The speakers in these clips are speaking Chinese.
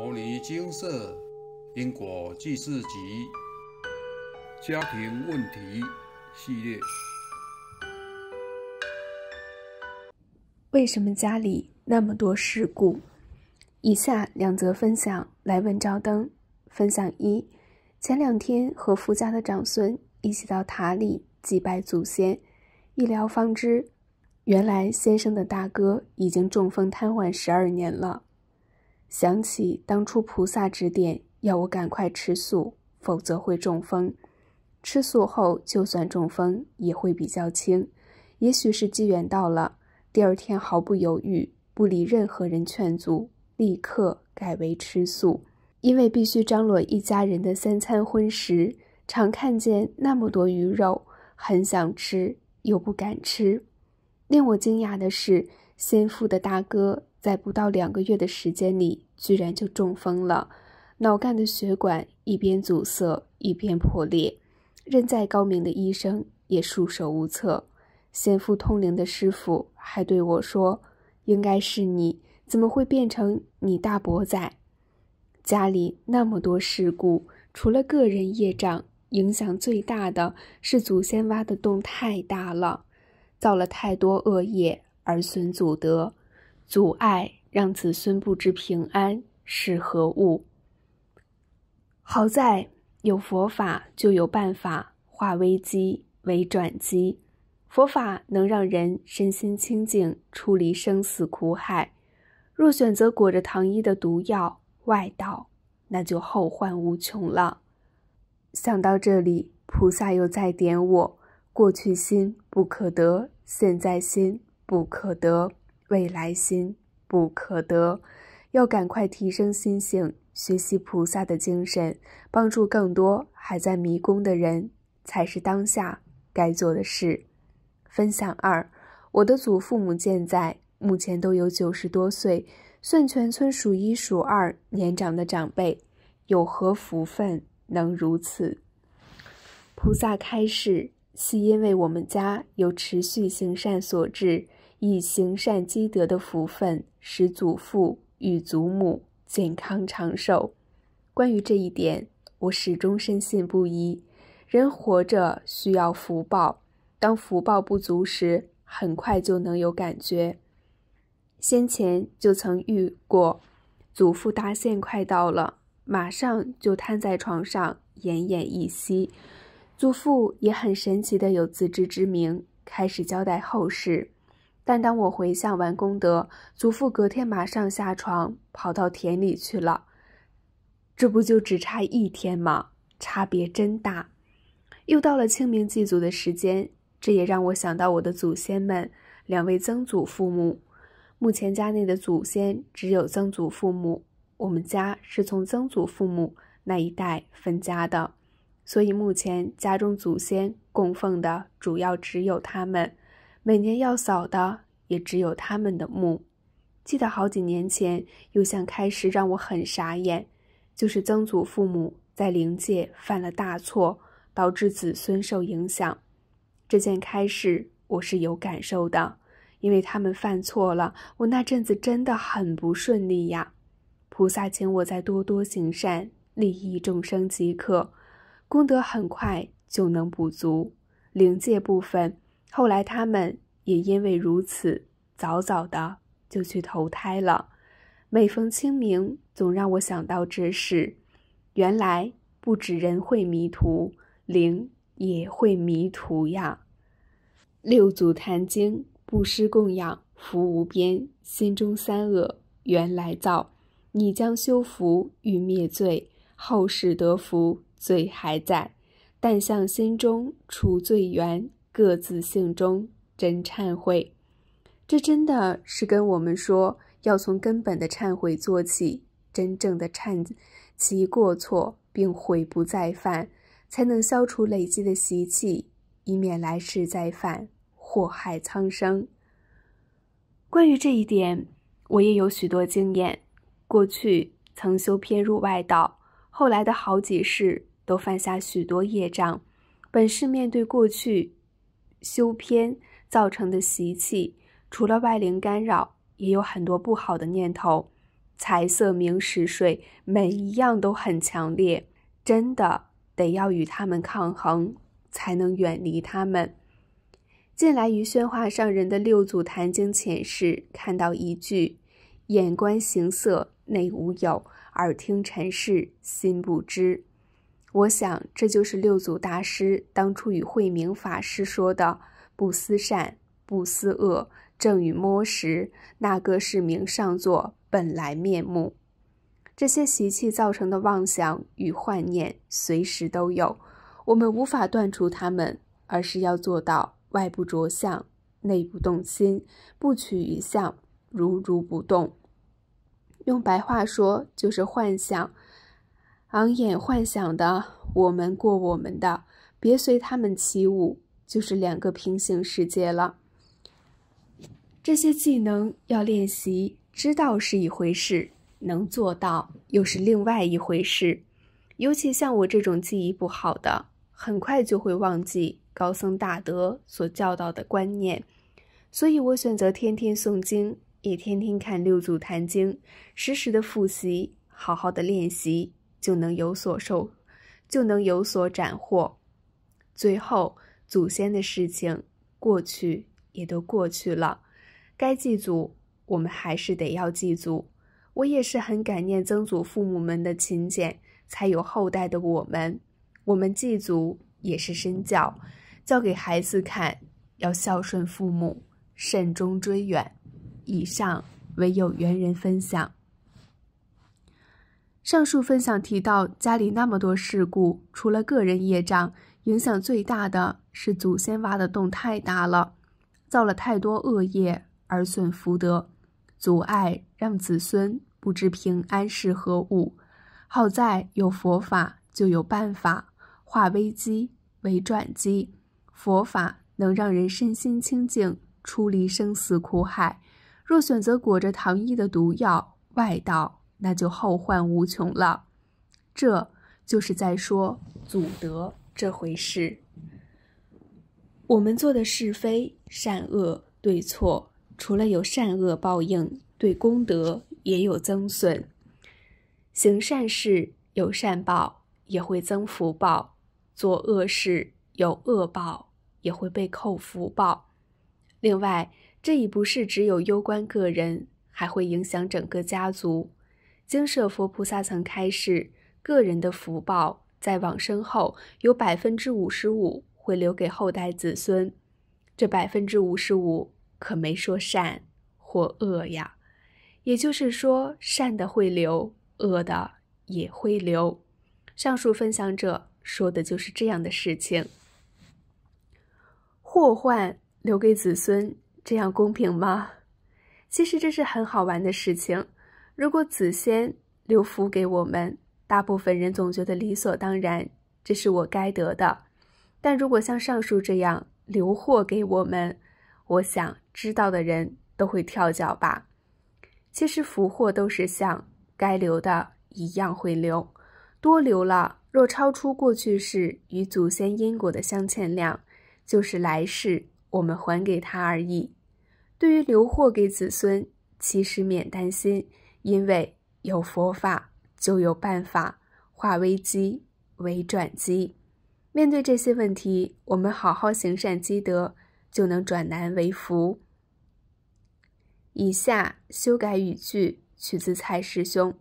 《摩尼金色因果纪事集》家庭问题系列：为什么家里那么多事故？以下两则分享来问赵登。分享一：前两天和夫家的长孙一起到塔里祭拜祖先，一聊方知，原来先生的大哥已经中风瘫痪十二年了。想起当初菩萨指点，要我赶快吃素，否则会中风。吃素后，就算中风也会比较轻。也许是机缘到了，第二天毫不犹豫，不理任何人劝阻，立刻改为吃素。因为必须张罗一家人的三餐荤食，常看见那么多鱼肉，很想吃又不敢吃。令我惊讶的是，先父的大哥。在不到两个月的时间里，居然就中风了。脑干的血管一边阻塞，一边破裂，任再高明的医生也束手无策。先父通灵的师傅还对我说：“应该是你，怎么会变成你大伯？在家里那么多事故，除了个人业障影响最大的是祖先挖的洞太大了，造了太多恶业，儿孙祖德。”阻碍让子孙不知平安是何物。好在有佛法，就有办法化危机为转机。佛法能让人身心清净，出离生死苦海。若选择裹着糖衣的毒药外道，那就后患无穷了。想到这里，菩萨又再点我：过去心不可得，现在心不可得。未来心不可得，要赶快提升心性，学习菩萨的精神，帮助更多还在迷宫的人，才是当下该做的事。分享二：我的祖父母健在，目前都有九十多岁，顺全村数一数二年长的长辈，有何福分能如此？菩萨开示，系因为我们家有持续行善所致。以行善积德的福分，使祖父与祖母健康长寿。关于这一点，我始终深信不疑。人活着需要福报，当福报不足时，很快就能有感觉。先前就曾遇过，祖父大限快到了，马上就瘫在床上，奄奄一息。祖父也很神奇的有自知之明，开始交代后事。但当我回向完功德，祖父隔天马上下床跑到田里去了。这不就只差一天吗？差别真大。又到了清明祭祖的时间，这也让我想到我的祖先们——两位曾祖父母。目前家内的祖先只有曾祖父母。我们家是从曾祖父母那一代分家的，所以目前家中祖先供奉的主要只有他们。每年要扫的也只有他们的墓。记得好几年前，有项开示让我很傻眼，就是曾祖父母在灵界犯了大错，导致子孙受影响。这件开示我是有感受的，因为他们犯错了，我那阵子真的很不顺利呀。菩萨请我再多多行善，利益众生即可，功德很快就能补足。灵界部分。后来他们也因为如此，早早的就去投胎了。每逢清明，总让我想到这事。原来不止人会迷途，灵也会迷途呀。六祖坛经：布施供养福无边，心中三恶缘来造。你将修福欲灭罪，后世得福罪还在。但向心中除罪缘。各自性中真忏悔，这真的是跟我们说要从根本的忏悔做起，真正的忏其过错，并悔不再犯，才能消除累积的习气，以免来世再犯祸害苍生。关于这一点，我也有许多经验。过去曾修偏入外道，后来的好几世都犯下许多业障，本是面对过去。修偏造成的习气，除了外灵干扰，也有很多不好的念头。财色名食睡，每一样都很强烈，真的得要与他们抗衡，才能远离他们。近来于宣化上人的《六祖坛经前世，看到一句：“眼观形色内无有，耳听尘事心不知。”我想，这就是六祖大师当初与慧明法师说的：“不思善，不思恶，正与摸时，那个是名上座本来面目。”这些习气造成的妄想与幻念，随时都有，我们无法断除它们，而是要做到外部着相，内部动心，不取一相，如如不动。用白话说，就是幻想。昂眼幻想的我们过我们的，别随他们起舞，就是两个平行世界了。这些技能要练习，知道是一回事，能做到又是另外一回事。尤其像我这种记忆不好的，很快就会忘记高僧大德所教导的观念。所以我选择天天诵经，也天天看《六祖坛经》，时时的复习，好好的练习。就能有所受，就能有所斩获。最后，祖先的事情过去也都过去了，该祭祖，我们还是得要祭祖。我也是很感念曾祖父母们的勤俭，才有后代的我们。我们祭祖也是身教，教给孩子看，要孝顺父母，慎终追远。以上为有缘人分享。上述分享提到，家里那么多事故，除了个人业障影响最大的是祖先挖的洞太大了，造了太多恶业而损福德，阻碍让子孙不知平安是何物。好在有佛法就有办法化危机为转机，佛法能让人身心清净，出离生死苦海。若选择裹着糖衣的毒药外道。那就后患无穷了，这就是在说祖德这回事。我们做的是非善恶对错，除了有善恶报应，对功德也有增损。行善事有善报，也会增福报；做恶事有恶报，也会被扣福报。另外，这已不是只有攸关个人，还会影响整个家族。经舍佛菩萨曾开示，个人的福报在往生后，有百分之五十五会留给后代子孙。这百分之五十五可没说善或恶呀，也就是说，善的会留，恶的也会留。上述分享者说的就是这样的事情。祸患留给子孙，这样公平吗？其实这是很好玩的事情。如果子仙留福给我们，大部分人总觉得理所当然，这是我该得的。但如果像上述这样留祸给我们，我想知道的人都会跳脚吧。其实福祸都是像该留的一样会留，多留了，若超出过去世与祖先因果的镶嵌量，就是来世我们还给他而已。对于留祸给子孙，其实免担心。因为有佛法，就有办法化危机为转机。面对这些问题，我们好好行善积德，就能转难为福。以下修改语句，取自蔡师兄：“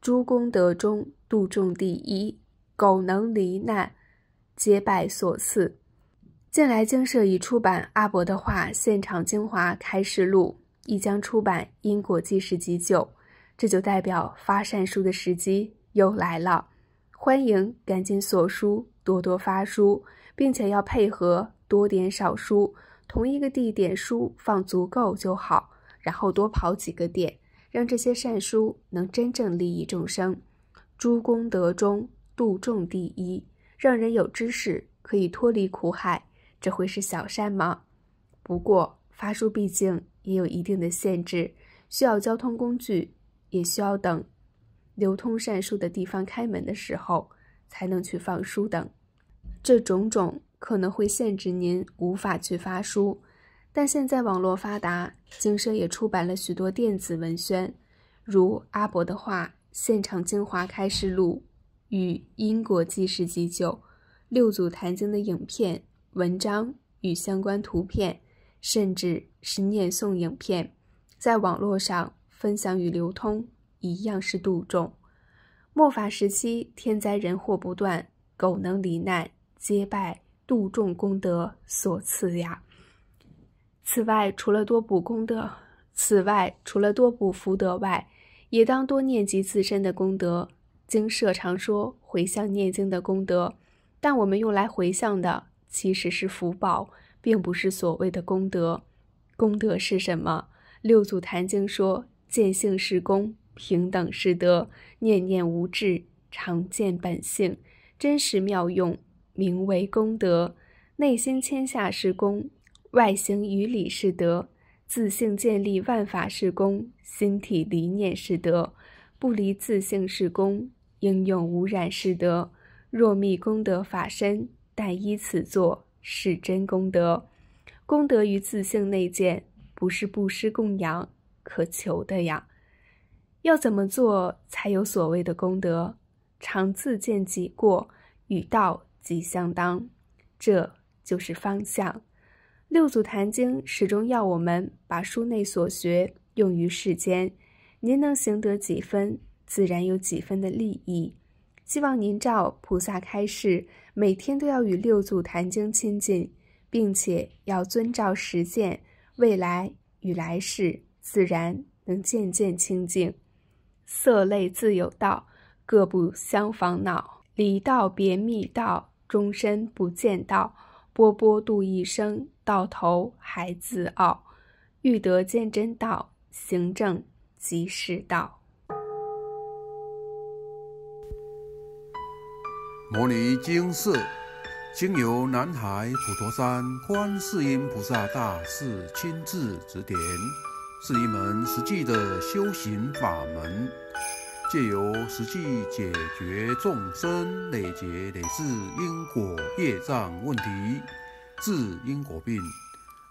诸功德中，度众第一。苟能离难，皆拜所赐。”近来经社已出版《阿伯的话现场精华开示录》，亦将出版《因果纪实急救》。这就代表发善书的时机又来了，欢迎赶紧锁书，多多发书，并且要配合多点少书，同一个地点书放足够就好，然后多跑几个点，让这些善书能真正利益众生。诸功德中度众第一，让人有知识可以脱离苦海，这会是小善吗？不过发书毕竟也有一定的限制，需要交通工具。也需要等流通善书的地方开门的时候才能去放书等，这种种可能会限制您无法去发书。但现在网络发达，经社也出版了许多电子文宣，如阿伯的话、现场精华开示录与因果即时急救、六祖坛经的影片、文章与相关图片，甚至是念诵影片，在网络上。分享与流通一样是度众。末法时期，天灾人祸不断，苟能罹难，皆拜度众功德所赐呀。此外，除了多补功德，此外除了多补福德外，也当多念及自身的功德。经社常说回向念经的功德，但我们用来回向的其实是福报，并不是所谓的功德。功德是什么？六祖坛经说。见性是功，平等是德，念念无滞，常见本性，真实妙用，名为功德。内心谦下是功，外行于理是德。自性建立万法是功，心体离念是德，不离自性是功，应用无染是德。若觅功德法身，但依此作是真功德。功德于自性内见，不是布施供养。可求的呀，要怎么做才有所谓的功德？常自见己过，与道即相当，这就是方向。六祖坛经始终要我们把书内所学用于世间，您能行得几分，自然有几分的利益。希望您照菩萨开示，每天都要与六祖坛经亲近，并且要遵照实践，未来与来世。自然能渐渐清净，色类自有道，各不相烦恼。离道别密道，终身不见道。波波度一生，到头还自傲。欲得见真道，行正即是道。摩尼经寺，经由南海普陀山观世音菩萨大士亲自指点。是一门实际的修行法门，借由实际解决众生累劫累世因果业障问题，治因果病，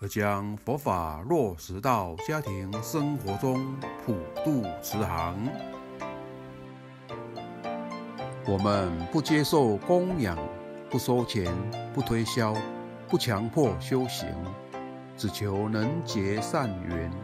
而将佛法落实到家庭生活中普渡慈航。我们不接受供养，不收钱，不推销，不强迫修行，只求能结善缘。